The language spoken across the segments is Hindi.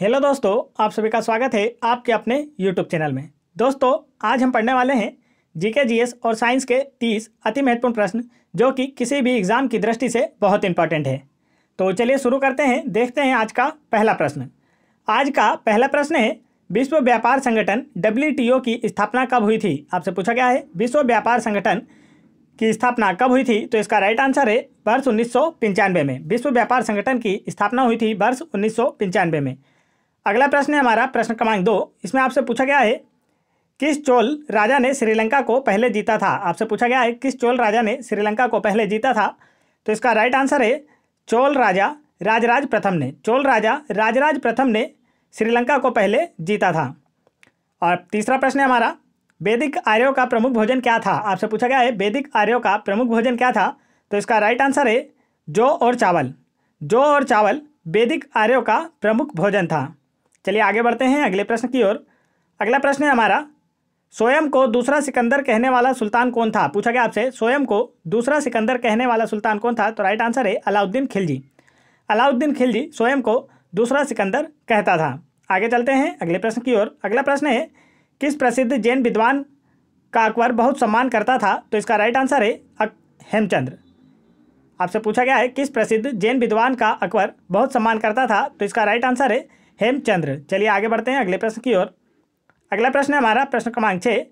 हेलो दोस्तों आप सभी का स्वागत है आपके अपने यूट्यूब चैनल में दोस्तों आज हम पढ़ने वाले हैं जीके जीएस और साइंस के तीस अति महत्वपूर्ण प्रश्न जो कि किसी भी एग्ज़ाम की दृष्टि से बहुत इंपॉर्टेंट है तो चलिए शुरू करते हैं देखते हैं आज का पहला प्रश्न आज का पहला प्रश्न है विश्व व्यापार संगठन डब्ल्यू की स्थापना कब हुई थी आपसे पूछा गया है विश्व व्यापार संगठन की स्थापना कब हुई थी तो इसका राइट आंसर है वर्ष उन्नीस में विश्व व्यापार संगठन की स्थापना हुई थी वर्ष उन्नीस में अगला प्रश्न है हमारा प्रश्न क्रमांक दो इसमें आपसे पूछा गया है किस चोल राजा ने श्रीलंका को पहले जीता था आपसे पूछा गया है किस चोल राजा ने श्रीलंका को पहले जीता था तो इसका राइट आंसर है चोल राजा राजराज प्रथम ने चोल राजा राजराज प्रथम ने श्रीलंका को पहले जीता था और तीसरा प्रश्न है हमारा वैदिक आर्यों का प्रमुख भोजन क्या था आपसे पूछा गया है वैदिक आर्यों का प्रमुख भोजन क्या था तो इसका राइट आंसर है जौ और चावल जौ और चावल वैदिक आर्यों का प्रमुख भोजन था चलिए आगे बढ़ते हैं अगले प्रश्न की ओर अगला प्रश्न है हमारा स्वयं को दूसरा सिकंदर कहने वाला सुल्तान कौन था पूछा गया आपसे स्वयं को दूसरा सिकंदर कहने वाला सुल्तान कौन था तो राइट आंसर है अलाउद्दीन खिलजी अलाउद्दीन खिलजी स्वयं को दूसरा सिकंदर कहता था आगे चलते हैं अगले प्रश्न की ओर अगला प्रश्न है किस प्रसिद्ध जैन विद्वान का अकबर बहुत सम्मान करता था तो इसका राइट आंसर है हेमचंद्र आपसे पूछा गया है किस प्रसिद्ध जैन विद्वान का अकबर बहुत सम्मान करता था तो इसका राइट आंसर है हेमचंद्र चलिए आगे बढ़ते हैं अगले प्रश्न की ओर अगला प्रश्न है हमारा प्रश्न क्रमांक छः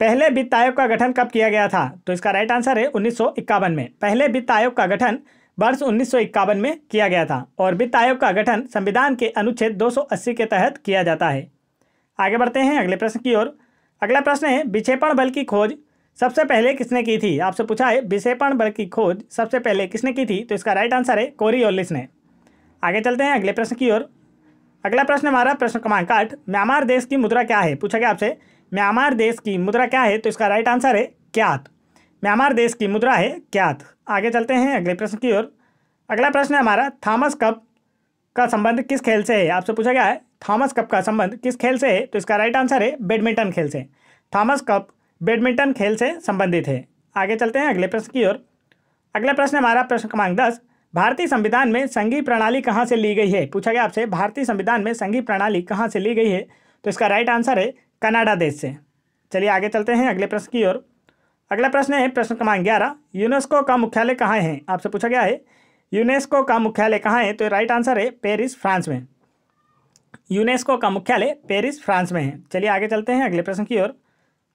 पहले वित्त आयोग का गठन कब किया गया था तो इसका राइट आंसर है उन्नीस में पहले वित्त आयोग का गठन वर्ष उन्नीस में किया गया था और वित्त आयोग का गठन संविधान के अनुच्छेद 280 के तहत किया जाता है आगे बढ़ते हैं अगले प्रश्न की ओर अगला प्रश्न है विक्षेपण बल की खोज सबसे पहले किसने की थी आपसे पूछा है विक्षेपण बल की खोज सबसे पहले किसने की थी तो इसका राइट आंसर है कोरियोलिस ने आगे चलते हैं अगले प्रश्न की ओर अगला प्रश्न हमारा प्रश्न क्रमांक आठ म्यांमार देश की मुद्रा क्या है पूछा गया आपसे म्यांमार देश की मुद्रा क्या है तो इसका राइट आंसर है क्यात म्यांमार देश की मुद्रा है क्यात आगे चलते हैं अगले प्रश्न की ओर अगला प्रश्न है हमारा थॉमस कप का संबंध किस खेल से है आपसे पूछा गया है थॉमस कप का संबंध किस खेल से है तो इसका राइट आंसर है बैडमिंटन खेल से थॉमस कप बैडमिंटन खेल से संबंधित है आगे चलते हैं अगले प्रश्न की ओर अगला प्रश्न हमारा प्रश्न क्रमांक दस भारतीय संविधान में संघीय प्रणाली कहाँ से ली गई है पूछा गया आपसे भारतीय संविधान में संघीय प्रणाली कहाँ से ली गई है तो इसका राइट आंसर है कनाडा देश से चलिए आगे चलते हैं अगले प्रश्न की ओर अगला प्रश्न है प्रश्न क्रमांक ग्यारह यूनेस्को का मुख्यालय कहाँ है आपसे पूछा गया है यूनेस्को का मुख्यालय कहाँ है तो राइट आंसर है पेरिस फ्रांस में यूनेस्को का मुख्यालय पेरिस फ्रांस में है चलिए आगे चलते हैं अगले प्रश्न की ओर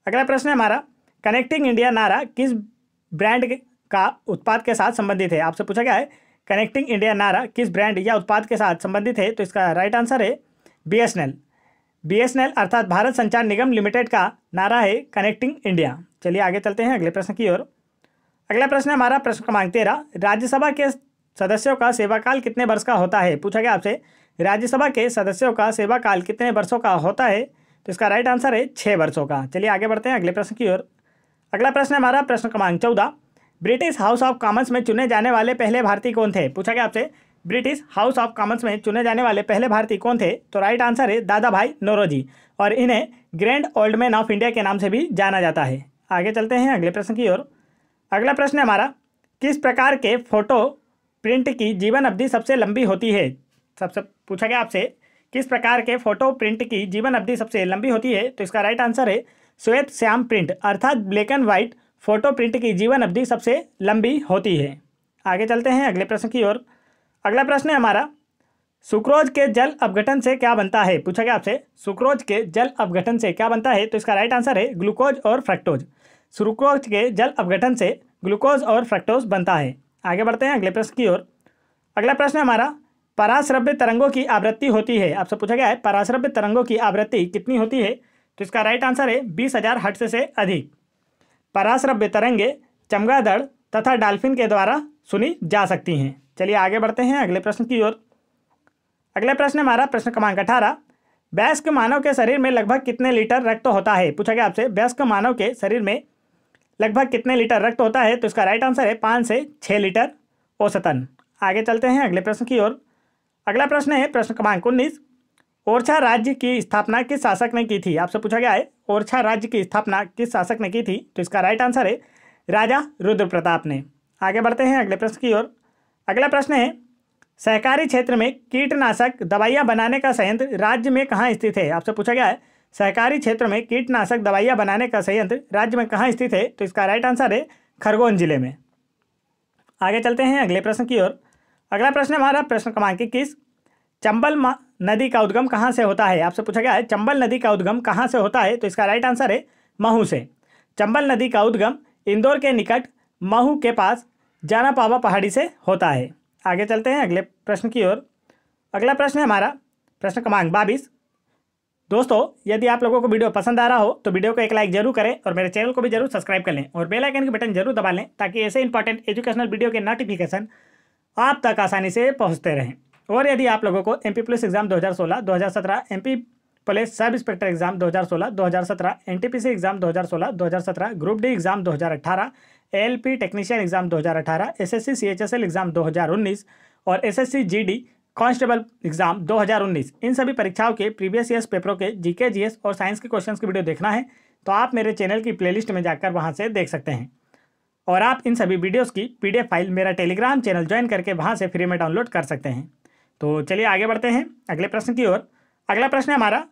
अगला प्रश्न है हमारा कनेक्टिंग इंडिया नारा किस ब्रांड का उत्पाद के साथ संबंधित है आपसे पूछा गया है कनेक्टिंग इंडिया नारा किस ब्रांड या उत्पाद के साथ संबंधित है तो इसका राइट आंसर है B S N L B S N L अर्थात भारत संचार निगम लिमिटेड का नारा है कनेक्टिंग इंडिया चलिए आगे चलते हैं अगले प्रश्न की ओर अगला प्रश्न हमारा प्रश्न क्रमांक तेरह राज्यसभा के सदस्यों का सेवाकाल कितने वर्ष का होता है पूछा गया आपसे राज्यसभा के सदस्यों का सेवा काल कितने वर्षों का होता है तो इसका राइट आंसर है छः वर्षों का चलिए आगे बढ़ते हैं अगले प्रश्न की ओर अगला प्रश्न हमारा प्रश्न क्रमांक चौदह ब्रिटिश हाउस ऑफ कॉमन्स में चुने जाने वाले पहले भारतीय कौन थे पूछा गया आपसे ब्रिटिश हाउस ऑफ कॉमन्स में चुने जाने वाले पहले भारतीय कौन थे तो राइट आंसर है दादा भाई नोरोजी और इन्हें grand old man of India के नाम से भी जाना जाता है आगे चलते हैं अगले प्रश्न की ओर अगला प्रश्न हमारा किस प्रकार के फोटो प्रिंट की जीवन अवधि सबसे लंबी होती है सबसे पूछा गया आपसे किस प्रकार के फोटो प्रिंट की जीवन अवधि सबसे लंबी होती है तो इसका राइट आंसर है श्वेत श्याम प्रिंट अर्थात black and white photo print की जीवन अवधि सबसे लंबी होती है आगे चलते हैं अगले प्रश्न की ओर अगला प्रश्न है हमारा सुक्रोज के जल अपघटन से क्या बनता है पूछा गया आपसे सुक्रोज के जल अपघटन से क्या बनता है तो इसका राइट आंसर है ग्लूकोज और फ्रैक्टोज सुक्रोज के जल अपघटन से ग्लूकोज और फ्रैक्टोज बनता है आगे बढ़ते हैं अगले प्रश्न की ओर अगला प्रश्न हमारा पराश्रव्य तरंगों की आवृत्ति होती है आपसे पूछा गया है पराश्रव्य तरंगों की आवृत्ति कितनी होती है तो इसका राइट आंसर है बीस हज़ार हट से अधिक पराश्रव्य तरंगे चमगादड़ तथा डाल्फिन के द्वारा सुनी जा सकती हैं चलिए आगे बढ़ते हैं अगले प्रश्न की ओर अगला प्रश्न हमारा प्रश्न क्रमांक अठारह वयस्क मानव के शरीर में लगभग कितने लीटर रक्त होता है पूछा गया आपसे वयस्क मानव के शरीर में लगभग कितने लीटर रक्त होता है तो इसका राइट आंसर है पाँच से छः लीटर औसतन आगे चलते हैं अगले प्रश्न की ओर अगला प्रश्न है प्रश्न क्रमांक उन्नीस ओरछा राज्य की स्थापना किस शासक ने की थी आपसे पूछा गया है ओरछा राज्य की स्थापना किस शासक ने की थी तो इसका राइट आंसर है राजा रुद्र प्रताप ने आगे बढ़ते हैं अगले प्रश्न की ओर अगला प्रश्न है सहकारी क्षेत्र में कीटनाशक दवाइयाँ बनाने का संयंत्र राज्य में कहाँ स्थित है आपसे पूछा गया है सहकारी क्षेत्र में कीटनाशक दवाइयाँ बनाने का संयंत्र राज्य में कहाँ स्थित है तो इसका राइट आंसर है खरगोन जिले में आगे चलते हैं अगले प्रश्न की ओर अगला प्रश्न हमारा प्रश्न क्रमांक इक्कीस चंबल नदी का उद्गम कहाँ से होता है आपसे पूछा गया है चंबल नदी का उद्गम कहाँ से होता है तो इसका राइट आंसर है महू से चंबल नदी का उद्गम इंदौर के निकट महू के पास जाना पावा पहाड़ी से होता है आगे चलते हैं अगले प्रश्न की ओर अगला प्रश्न है हमारा प्रश्न क्रमांक बाईस दोस्तों यदि आप लोगों को वीडियो पसंद आ रहा हो तो वीडियो को एक लाइक जरूर करें और मेरे चैनल को भी जरूर सब्सक्राइब कर लें और बेल आइकन के बटन जरूर दबा लें ताकि ऐसे इंपॉर्टेंट एजुकेशनल वीडियो के नोटिफिकेशन आप तक आसानी से पहुंचते रहें और यदि आप लोगों को M P police exam 2016, 2017 P police sub inspector exam 2016, 2017 C exam 2016, 2017 group D exam 2018 P technician exam 2018 S L exam 2019 और जी जीडी कांस्टेबल एग्जाम 2019 इन सभी परीक्षाओं के प्रीवियस ईयर पेपरों के जीके जीएस और साइंस के क्वेश्चंस की वीडियो देखना है तो आप मेरे चैनल की प्लेलिस्ट में जाकर वहां से देख सकते हैं और आप इन सभी वीडियोस की पीडीएफ फाइल मेरा टेलीग्राम चैनल ज्वाइन करके वहां से फ्री में डाउनलोड कर सकते हैं तो चलिए आगे बढ़ते हैं अगले प्रश्न की ओर अगला प्रश्न है हमारा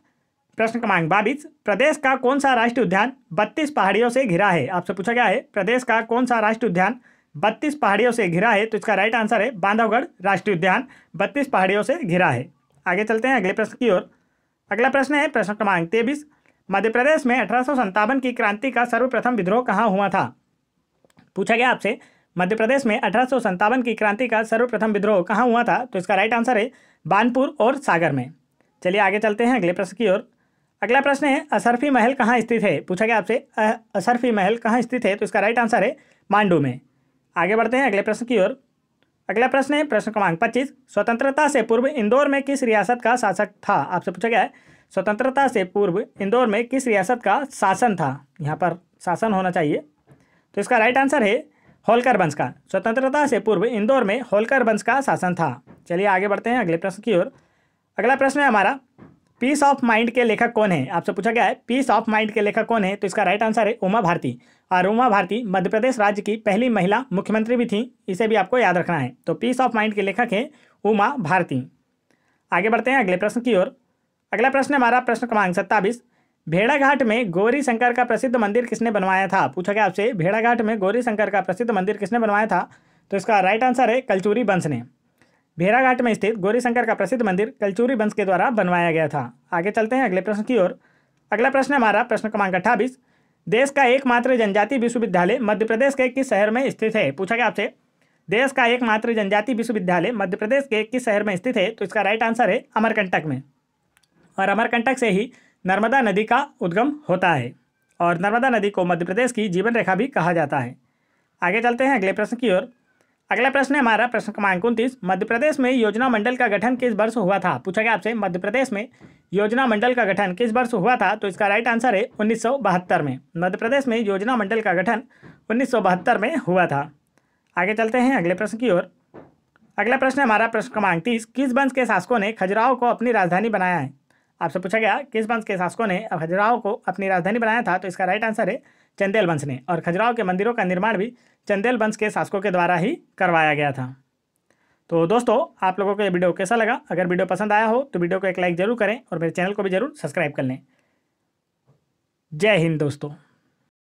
प्रश्न क्रमांक बाबीस प्रदेश का कौन सा राष्ट्रीय उद्यान बत्तीस पहाड़ियों से घिरा है आपसे पूछा गया है प्रदेश का कौन सा राष्ट्रीय उद्यान बत्तीस पहाड़ियों से घिरा है तो इसका राइट आंसर है बांधवगढ़ राष्ट्रीय उद्यान बत्तीस पहाड़ियों से घिरा है आगे चलते हैं अगले प्रश्न की ओर अगला प्रश्न है प्रश्न क्रमांक तेईस मध्य प्रदेश में अठारह की क्रांति का सर्वप्रथम विद्रोह कहाँ हुआ था पूछा गया आपसे मध्य प्रदेश में अठारह की क्रांति का सर्वप्रथम विद्रोह कहाँ हुआ था तो इसका राइट आंसर है बानपुर और सागर में चलिए आगे चलते हैं अगले प्रश्न की ओर अगला प्रश्न है असरफी महल कहाँ स्थित है पूछा गया आपसे असरफी महल कहाँ स्थित है तो इसका राइट आंसर है मांडू में आगे बढ़ते हैं अगले प्रश्न की ओर अगला प्रश्न है प्रश्न क्रमांक पच्चीस स्वतंत्रता से पूर्व इंदौर में किस रियासत का शासक था आपसे पूछा गया है स्वतंत्रता से पूर्व इंदौर में किस रियासत का शासन था यहाँ पर शासन होना चाहिए तो इसका राइट आंसर है होलकर वंश का स्वतंत्रता से पूर्व इंदौर में होलकर वंश का शासन था चलिए आगे बढ़ते हैं अगले प्रश्न की ओर अगला प्रश्न है हमारा पीस ऑफ माइंड के लेखक कौन है आपसे पूछा गया है पीस ऑफ माइंड के लेखक कौन है तो इसका राइट आंसर है उमा भारती और उमा भारती मध्य प्रदेश राज्य की पहली महिला मुख्यमंत्री भी थी इसे भी आपको याद रखना है तो पीस ऑफ माइंड के लेखक है उमा भारती आगे बढ़ते हैं अगले प्रश्न की ओर अगला प्रश्न हमारा प्रश्न क्रमांक सत्ताईस भेड़ाघाट में गौरी शंकर का प्रसिद्ध मंदिर किसने बनवाया था पूछा गया आपसे भेड़ाघाट में गौरी शंकर का प्रसिद्ध मंदिर किसने बनवाया था तो इसका राइट आंसर है कलचूरी वंश ने भेड़ाघाट में स्थित गौरी शंकर का प्रसिद्ध मंदिर कलचूरी वंश के द्वारा बनवाया गया था आगे चलते हैं अगले प्रश्न की ओर अगला प्रश्न हमारा प्रश्न क्रमांक अट्ठाबीस देश का एकमात्र जनजाति विश्वविद्यालय मध्य प्रदेश के किस शहर में स्थित है पूछा गया आपसे देश का एकमात्र जनजाति विश्वविद्यालय मध्य प्रदेश के किस शहर में स्थित है तो इसका राइट आंसर है अमरकंटक में और अमरकंटक से ही नर्मदा नदी का उद्गम होता है और नर्मदा नदी को मध्य प्रदेश की जीवन रेखा भी कहा जाता है आगे चलते हैं अगले प्रश्न की ओर अगला प्रश्न है हमारा प्रश्न क्रमांक उनतीस मध्य प्रदेश में योजना मंडल का गठन किस वर्ष हुआ था पूछा गया आपसे मध्य प्रदेश में योजना मंडल का गठन किस वर्ष हुआ था तो इसका राइट आंसर है उन्नीस में मध्य प्रदेश में योजना मंडल का गठन उन्नीस में हुआ था आगे चलते हैं अगले प्रश्न की ओर अगला प्रश्न हमारा प्रश्न क्रमांक तीस किस वंश के शासकों ने खजुराहो को अपनी राजधानी बनाया है आपसे पूछा गया किस वंश के शासकों ने खजुराहो को अपनी राजधानी बनाया था तो इसका राइट आंसर है चंदेल वंश ने और खजुराहो के मंदिरों का निर्माण भी चंदेल वंश के शासकों के द्वारा ही करवाया गया था तो दोस्तों आप लोगों को ये वीडियो कैसा लगा अगर वीडियो पसंद आया हो तो वीडियो को एक लाइक जरूर करें और मेरे चैनल को भी जरूर सब्सक्राइब कर लें जय हिंद दोस्तों